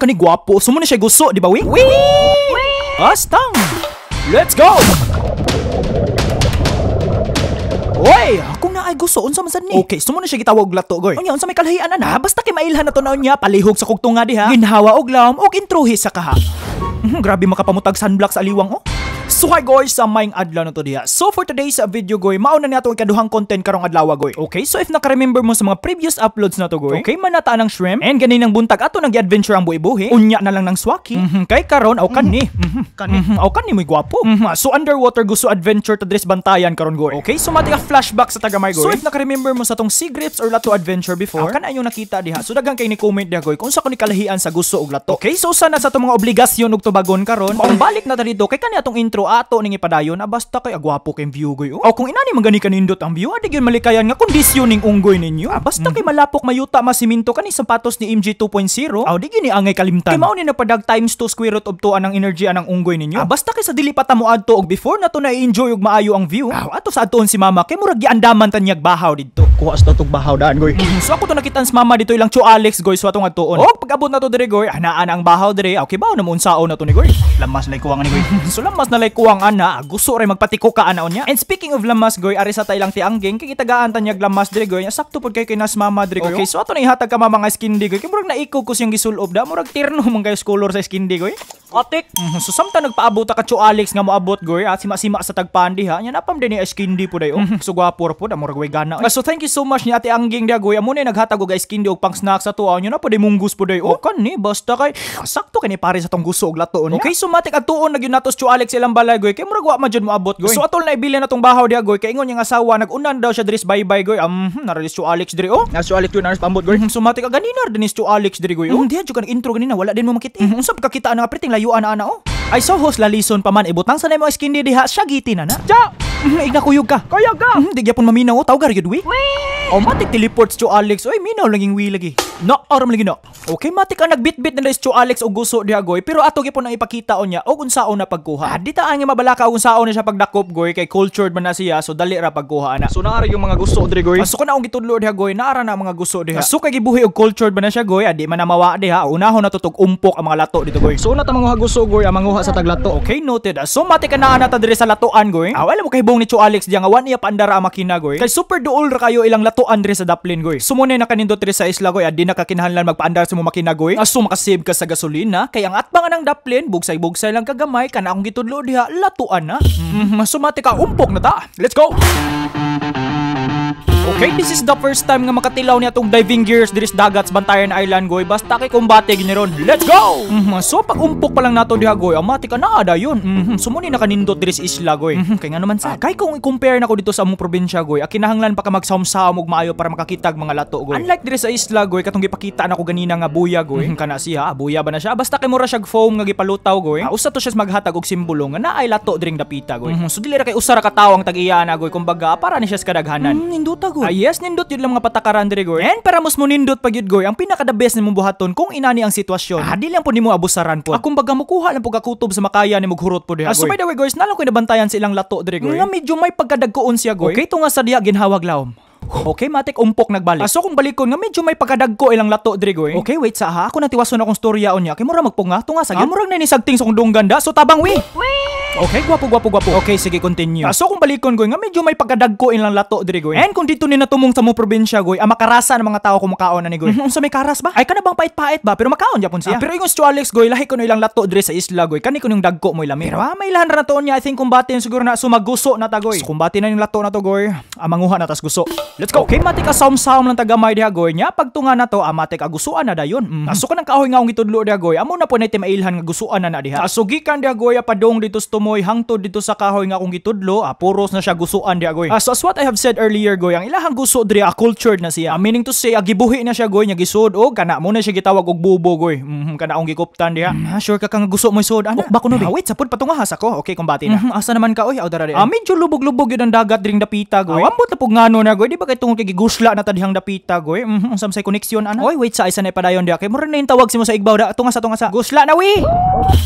kani gwapo. Sumo na siya gusto, di ba, we? We! Astang! Let's go! Oy, akong na ay gusto unsa man sad ni. Okay, sumo na siya gitawag lato goy. Unya unsa may kalahian na Basta kay mailhan na to na unya, palihog sa di ha. Ginhawa og lawm og intruhi sa kaha. Mm, grabe makapamutag sunblock sa aliwang oh. So hi guys, sa maing adlaw na to diha. So for today's uh, video goy, mauna ni atong ikaduhang content karong adlaw ah, goy. Okay, so if naka-remember mo sa mga previous uploads na to goy, okay, manata ng shrimp and ganin ang buntag ato nag-adventure ang buhi-buhi. Unya na lang ng swaki. Mm -hmm. Kay karon aw kani. Mm -hmm. Kani. Mm -hmm. Aw kani moy gwapo. Mm -hmm. So underwater gusto adventure ta dress bantayan karon goy. Okay, so mati ka flashback sa tagamay goy. So if naka-remember mo sa tong sea grips or lato adventure before, kan ayo nakita diha. So daghang kay ni comment diha goy kung sa ko ni kalahian sa gusto og lato. Okay, so sana sa tong mga obligasyon ug tubagon karon, balik na ta dito kay kani atong intro ato ning ipadayon basta kay agwapo kay view goy. Oh. O kung inani man gani kanindot ang view, adi gyud malikayan nga kondisyon ning unggoy ninyo. Ah, basta mm. kay malapok mayuta masiminto kani sapatos ni MG 2.0. Aw di gini angay kalimtan. Kay mao ni napadag times 2 square root of 2 anang energy anang unggoy ninyo. Ah, basta kay sa dili pa tamo adto og before nato na enjoy og maayo ang view. Aw ah. ato sa adtoon si mama kay murag giandaman tanyag bahaw didto. Kuha sa tug bahaw daan goy. Hmm, so ako to nakitan si mama dito ilang chu Alex goy so atong adtoon. Og oh, pag-abot na to dire goy, hanaan ang bahaw dire. Okay ba na mo unsaon nato ni goy. Lamas lay kuha ni goy. so lamas na lay kuwang ana gusto ray magpatiko ka ana unya. And speaking of lamas goy ari sa taylang ti angging kay itagaan tanyag lamas diri goy. Sakto pod kay kay nas mama diri goy. Okay, so ato na ihatag ka mga skin di goy. Kay murag naiko ko siyang gisulob da murag tirno man kayo color sa skin di goy. Atik. Mm, so samtang nagpaabot ka Alex nga moabot goy at sima-sima sa tagpandi ha. Nya napam din ni skin di pud dayo. Mm, so gwapo po da murag way gana. So thank you so much ni Ate Angging da goy. Amo ni naghatag og skin di og pang snack sa tuaw Nya na po di munggus po dayo. kan ni basta kay sakto kay ni pare sa tong gusto og lato. Okay, so matik at tuon na gyud natos cho Alex ilang bala alay goy kay murag wa man jud mo abot goy. So atol na ibili na tong bahaw diha goy kay ingon yung asawa nagunan daw siya dress bye-bye goy. Um naralis to Alex diri oh. Na so Alex to nars pambot goy. Mm, sumatik ka ganina dinis to Alex diri goy. Oh. Mm, diha jud kan intro ganina wala din mo makita. Unsa unsab kakita na apriting layuan na ana oh. Ay so host lalison pa man ibutang sa nimo skin diha siya giti na na. Ja. Mm, ignakuyog eh, ka. Kuyog ka. Mm, di gyapon maminaw oh, tawgar gyud we. Wee! O oh, matik teleports to Alex. Oy, minaw laging wi lagi. No, aram lagi no. Okay, matik ang ah, nagbitbit nila is to Alex og guso diha goy, pero ato gipon ang ipakita o niya og unsaon na pagkuha. Ah, di ta ang mabalaka og unsaon na siya pagdakop goy kay cultured man na siya, so dali ra pagkuha ana. So naara yung mga gusto diri goy. Pasok ah, na og gitudlo diha goy, naara na mga gusto diha. Ah. So kay gibuhi og cultured man na siya goy, adi man na mawa diha. Unahon natutog umpok ang mga lato dito goy. So na ta mga gusto goy ang manguha sa taglato. Okay, noted. So matik na ana ta diri sa latoan goy. Awala ah, mo kay bong ni Chu Alex diha nga wan iya paandara makina goy. Kay super duol ra kayo ilang lato ato Andres sa daplin goy. Sumunay na kanindo tres sa isla goy adi nakakinahanglan magpaandar sa mo goy. Aso makasave ka sa gasolina kay ang atbang ng daplin bugsay-bugsay lang kagamay kana akong gitudlo diha latuan na. Mm, mm sumati ka umpok na ta. Let's go. Okay, this is the first time nga makatilaw ni atong diving gears diri sa dagats Bantayan Island goy. Basta kay kumbate giniron. Let's go. Mm, -hmm. so pag umpok pa lang nato diha goy, amati ka mm, mm, na ada yon. Mm, -hmm. sumuni na kanindot diri isla goy. Mm, -hmm. kay nga naman sa. Ah, kay kung i-compare nako dito sa among probinsya goy, akinahanglan pa ka magsaumsaom og maayo para makakita ang mga lato goy. Unlike dire sa isla goy katong gipakita na ko ganina nga buya goy. Mm -hmm. Kana siya, ah, buya ba na siya? Basta kay mura siya foam nga gipalutaw goy. Uh, usa to siya maghatag og simbolo nga naay lato dring dapita goy. Mm -hmm. So dili ra kay usa ra ka tawo ang tagiya na goy kumbaga para ni siya kadaghanan. Mm, nindot goy. Ah, yes, nindot yun lang mga patakaran dire goy. And para mas mo nindot pagyud goy, ang pinaka the best nimo buhaton kung inani ang sitwasyon. Ah, dili lang po nimo abusaran po. Ah, kumbaga mukuha lang po kakutob sa makaya ni maghurot po diha. Ah, so by the way guys, nalang ko nabantayan sa ilang lato dire goy. Nga medyo may pagkadagkoon siya goy. Okay, to nga sa diha ginhawag laom. Okay, matik umpok nagbalik. Aso kung ko nga medyo may pagkadag ko ilang lato drigo eh. Okay, wait sa ha. Ako tiwaso na akong storya onya. niya. Kay mura magpunga tunga sa ah? gyud. Amurang na ni sagting sa kong dunggan da. So tabang wi. Wait. Okay, gwapo, gwapo, gwapo. Okay, sige, continue. Ah, so kung balikon goy, nga medyo may pagkadagko ilang lato diri goy. And kung dito ni natumong sa mo probinsya goy, ang ah, makarasa ng mga tao kumakaon na ni goy. mm may karas ba? Ay kana bang pait-pait ba? Pero makaon japon siya. Ah, pero ingon si Alex goy, lahi ko no ilang lato diri sa isla goy. Kani ko yung dagko mo ilami. Pero ah, may lahan ra niya, I think kumbatin siguro na sumaguso na ta goy. So, kumbati na yung lato na to goy. Amanguha ah, na tas guso. Let's go. Okay, matik asaom-saom lang tagamay diha goy nya. Pagtunga na to, amatik ah, agusuan na dayon. Mm-hmm. Aso ka nang kahoy nga ang itudlo diha goy. Amo na po na itim ailhan nga gusuan na na diha. Aso gikan diha goy padong dito moy hangtod dito sa kahoy nga kung gitudlo, ah, puros na siya gusuan di agoy. Ah, so as what I have said earlier goy, ang ilahang guso diri ah, cultured na siya. Ah, meaning to say, ah, na siya goy, nya gisud og kana mo na siya gitawag og bubo goy. Mm kana akong gikuptan diha. Mm, ah, sure ka kang guso mo sud. Ano? Ah, bako no, ah, wait, sapod patungahas ako. Okay, kumbati na. Mm -hmm, asa naman ka oy, awdara di. Ah, medyo lubog-lubog yun ang dagat diri dapita goy. Ah, ambot na pug ngano na goy, di ba kay tungod kay gigusla na ta dihang dapita goy. Mm unsam say koneksyon ana. Oy, wait sa isa na padayon diha kay mo rin na tawag si mo sa igbaw da. Tunga sa tunga sa. Gusla na wi.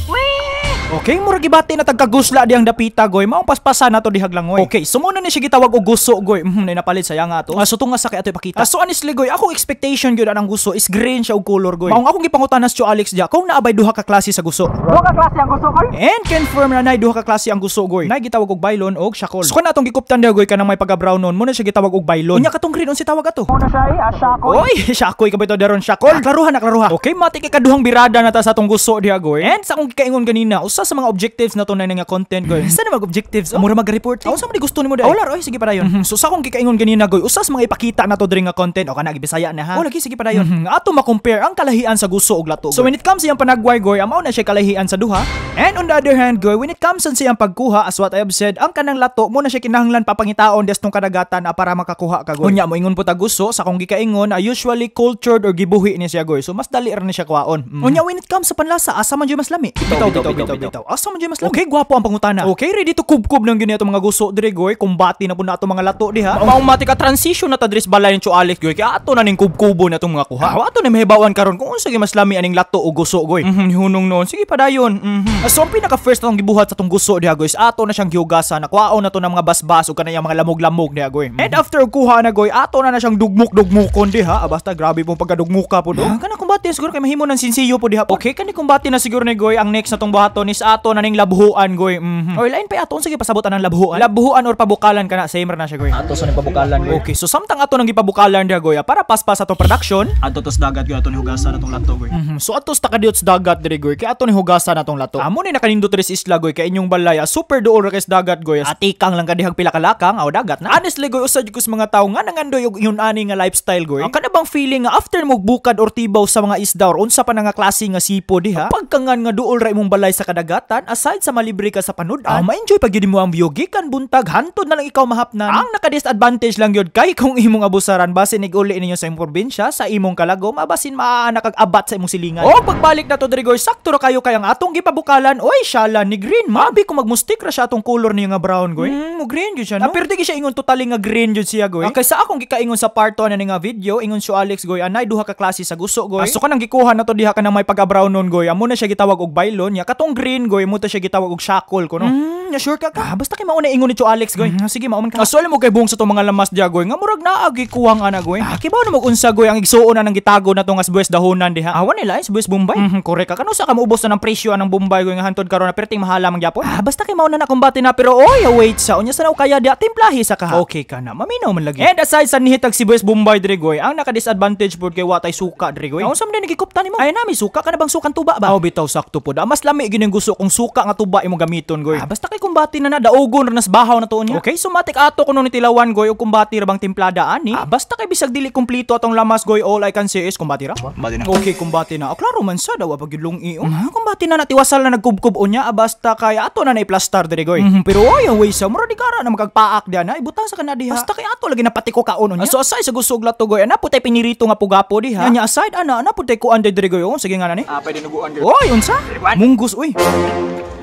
Wee! Okay, murag gibati na tagkagusla di ang dapita goy, maong paspasa na to dihaglangoy. Okay, so muna ni siya gitawag og guso goy. Mm, nay napalit saya nga to. Ah, so tunga sa kay ato ipakita. Ah, so honestly goy, akong expectation gyud ang guso is green siya og color goy. Maong akong gipangutanas si Alex dia kung naabay duha ka klase sa guso. Duha ka klase ang guso goy? And confirm na nay duha ka klase ang guso goy. Nay gitawag og baylon og shakol. So kana atong gikuptan dia goy kanang may pagabrown nun, muna siya gitawag og baylon. Unya katong green unsi tawag ato? Muna siya ay ah, shakol. Oy, shakoy ka bitaw daron shakol. Naklaruhan, naklaruhan. Okay, matikay kaduhang birada na ta sa atong guso dia goy. And sa akong kaingon ganina, usa sa mga objectives na tunay nga content goy. Oh. Oh, sa mga objectives, oh. mura mag reporting. Oh, sa man gusto nimo dai. Oh, laro, sige pa dayon. Mm-hmm. So sa akong gikaingon ganina goy, usas mga ipakita na to diri nga content o kana gibisaya na ha. Oh, lagi sige pa dayon. Mm-hmm. Ato ma-compare ang kalahian sa gusto og lato. So when it comes sa iyang panagway goy, amo na siya kalahian sa duha. And on the other hand goy, when it comes sa iyang pagkuha as what I have said, ang kanang lato mo na siya kinahanglan papangitaon destong kadagatan para makakuha ka goy. Unya mo ingon po ta gusto sa akong gikaingon, usually cultured or gibuhi ni siya goy. So mas dali ra ni siya kwaon. Mm-hmm. Unya when it comes sa panlasa, asa man jud mas lami. Bitaw bitaw bitaw, bitaw, bitaw, bitaw, bitaw. Ano? Asa man mas lang. Okay, gwapo ang pangutana. Okay, ready to kubkub ng gini mga guso dire goy. Kumbati na po na ato mga lato diha. Maong mati ka transition na tadres balay ni Alex goy. Kaya ato na ning kubkubo na tong mga kuha. Ah, ato na mahibawan karon kung unsa mas lami aning lato o guso goy. Mm -hmm, hunong noon. Sige padayon. Mm -hmm. So ang pinaka first atong gibuhat sa tong guso diha goy. Ato na siyang gihugasan. Nakuaon na to ng mga basbas o kanayang mga lamog-lamog diha goy. Mm -hmm. And after kuha na goy, ato na na siyang dugmok-dugmukon diha. Ah, basta grabe pong pagkadugmuka po do. Ah, kumbate siguro kay mahimo ng sinsiyo po diha. Okay kani kumbate na siguro ni Goy ang next na tong buhaton is ato na ning labuhuan Goy. Mm -hmm. Or lain pa ato sige pasabot ng labuhuan. Labuhuan or pabukalan kana same ra na siya Goy. Ato sa so, pabukalan Goy. Okay so samtang ato nang gipabukalan diha Goy ah, para paspas ato production. Ato tos dagat Goy ato ni hugasan atong lato Goy. Mm -hmm. So ato sa takadiot dagat diri Goy kay ato ni hugasan atong lato. Amo ni nakanindot res isla Goy kay inyong balaya ah, super duol ra kay dagat Goy. Ah. Atikang lang kadihag pila kalakang aw dagat na. Honestly Goy usad ko sa mga tawo nga nangandoy og yun ani nga lifestyle Goy. Ang kanabang feeling nga after mo bukad or tibaw sa mga isda or unsa pa nga klase nga sipo diha pagkangan nga duol ra imong balay sa kadagatan aside sa malibre ka sa panudan ah, ma-enjoy pa gyud mo ang view gikan buntag hantod na lang ikaw mahapnan ang naka-disadvantage lang yun kay kung imong abusaran base ig-uli ninyo sa imong probinsya sa imong kalagom abasin maaana kag abat sa imong silingan oh pagbalik na to Drigor sakto ra kayo kay ang atong gipabukalan oy shala ni green mabi kung magmustik ra siya atong color niya nga brown goy mm, mo green jud siya no ah, pero di siya ingon totally nga green jud siya goy ah, kaysa akong gikaingon sa part 1 na nga video ingon si Alex goy anay duha ka klase sa gusto goy So kanang gikuha na to diha kanang may pag-brown nun goy, amo na siya gitawag og baylon, ya katong green goy mo ta siya gitawag og shackle kuno. Mm. Mm, sure ka ka. Ah, basta kay mauna ingon ni Chu Alex goy. Mm, sige mauman ka. Aso ah, alam mo kay buong sa tong mga lamas diya goy. Nga murag naagi kuwang ana goy. Ah, kibaw na magunsa goy ang igsuon na ng gitago na tong asbues dahonan diha. Awan ah, nila is eh, bues Bombay. Mm, correct ka. Kano sa ka maubos na ng presyo anang Bombay goy nga hantod karon na perting mahala mang gyapon. Ah, basta kay mauna na kumbati na pero oy wait sa unya sa kaya diha timplahi sa ka. Okay ka na. Maminaw man lagi. And aside sa nihitag si bues Bombay dre goy, ang naka-disadvantage pod kay watay suka dre goy. Unsa man nagikupta nimo? Ay nami, suka ka na bang sukan tuba ba? Oh bitaw sakto po. Da. mas lami gining gusto kung suka nga tuba imong gamiton goy. Ah, basta kay kumbati na na daugon na bahaw na tuon niya. Okay, sumatik ato kuno ni tilawan goy og kumbati ra bang timplada ani. Ah, basta kay bisag dili kumpleto atong lamas goy all I can say is kumbati ra. Kumbati na. Okay, kumbati na. Oh. Ah, klaro man sa daw pag gidlong iyo. Mm -hmm. Kumbati na natiwasal na nagkubkob unya ah, basta kay ato na nay plaster diri goy. Mm -hmm. Pero ay way sa mura di kara na magagpaak diha na ibutang sa kanadi ha. Basta kay ato lagi napatiko kaon unya. Ah, so asay sa gusog lato goy ana ah, putay pinirito nga pugapo di ha. Nya aside ana ah, ana putay ko anday diri goy. Oh, sige nga na ni. Ah, pwede nugo gyud. Oy, unsa? Munggus uy.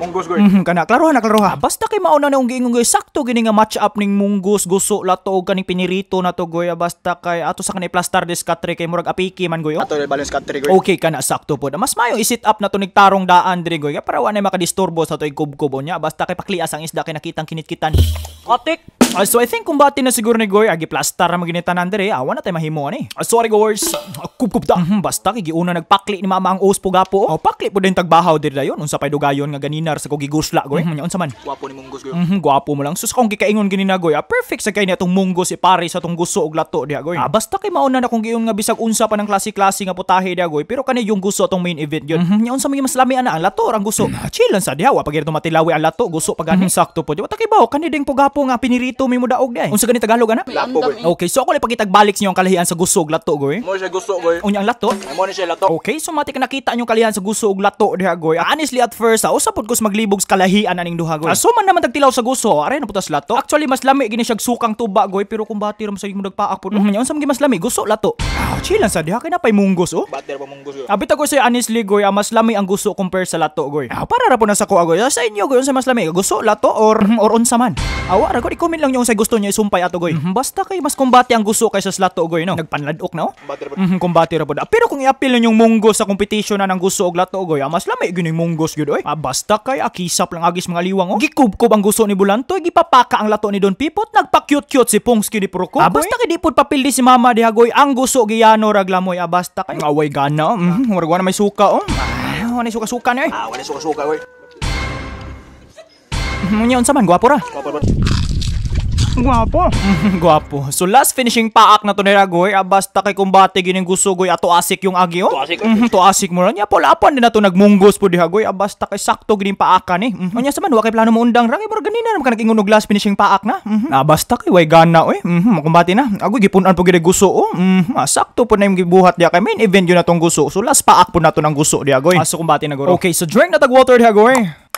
Munggus goy. Mm -hmm, kana klaro na klaro ha. Basta kay mauna na yung giingong sakto gini nga match up ning munggos guso lato og kaning pinirito na to goya. basta kay ato sa kanay plaster dis katre kay murag apiki man goy. Ato balance katre goy. Okay kana sakto po. Mas mayo isit up na to nig tarong daan diri goy para wa na makadisturbo sa to ikubkubo niya basta kay paklias ang isda kay nakitang kinitkitan. Katik! Uh, ah, so I think kung bati na siguro ni Goy, agi plastar na maginitan na dere, awan na tayo mahimuan eh. Ah, uh, sorry Goyers, uh, ah, kubkubta. Mm-hmm, basta kigiuna nagpakli ni mama ang os po gapo. Oh, pakli po din tagbahaw diri dayon, unsa pay dugayon nga ganinar sa ko gigusla Goy. Mm-hmm. Unsa man? Guwapo ni munggos Goy. Mm-hmm, guwapo mo lang. Sus kung gikaingon gini na Goy, ah, perfect sa kay ni atong munggos si pare sa atong gusto og lato diha Goy. Ah, basta kay mauna na kung giun nga bisag unsa pa ng klase-klase nga putahe diha Goy, pero kani yung gusto atong main event yon. Mm-hmm, unsa may mas lami ana ang lato ang gusto. Mm-hmm. Chill sa diha, wa pagirto matilawi ang lato, gusto pagani mm-hmm. sakto po. Wa ta kay bawo oh, kani ding po po nga pinirito mi mo daog day. Unsa gani Tagalog ana? Okay, so ako lay pakitagbalik sa inyong kalahian sa gusto ug lato goy. Mo siya gusto goy. Unya ang lato? Mo ni siya lato. Okay, so matik nakita niyo kalihian sa gusto ug lato diha goy. Honestly at first, ah, usa pud ko maglibog sa kalahian aning duha goy. Ah. So man naman tagtilaw sa gusto, aray na putas lato. Actually mas lami gini siya sukang tuba goy, pero kung bati ram sa imong nagpaak pud. Mm -hmm. Unsa mas lami gusto lato. Ah, chill lang sa diha kay na pay munggos oh. Bater ba munggos. Abita ko sa honestly goy, ah, mas lami ang gusto compare sa lato goy. Ah, para ra po na sa ko goy. Sa inyo goy, unsa mas lami? Gusto lato or mhm. or unsa man? Ah, Tawa ra gud i-comment lang niyo sa gusto niya isumpay ato goy. Mm-hmm. Basta kay mas kumbati ang gusto kaysa sa lato goy no. Nagpanladok na oh. Mhm kumbati ra Pero kung i-appeal niyo munggo sa competition na nang gusto og lato goy, ah, mas lamay gyud yung munggos gyud oy. Ah, basta kay akisap ah, lang agis mga liwang oh. Gikubkob ang gusto ni Bulantoy, gipapaka ang lato ni Don Pipot, nagpa-cute-cute si Pongski ni Proko. Ah, basta kay di pod papildi si Mama diha goy, ang gusto giyano ra glamoy ah, basta kay away gana. Mhm, mm may suka oh. Ah, wala suka-suka ni oy. Ah, wala suka-suka eh. ah, oy. Ngunyon sa man, gwapo ra. Gwapo ra. Gwapo. Gwapo. So last finishing paak na to ni Ragoy, abasta ah, kay kumbate gining gusugoy ato asik yung agi oh. To asik. Mhm, to asik mo ra niya pol apon din nagmunggos po di pud dihagoy, abasta ah, kay sakto gining paaka ni. Eh. Mm Unya sa man wa kay plano mo undang ra pero mura ganina man kanang ingunog last finishing paak na. Mm -hmm. kay way gana oy. Eh. Mhm, mm -hmm, kumbate na. Agoy gipunan pud gining guso oh. Mm -hmm. sakto pud na imong gibuhat diha kay main event yun natong guso. So last paak pud nato nang guso di Ah, so kumbate na guro. Okay, so drink na tag water di dihagoy.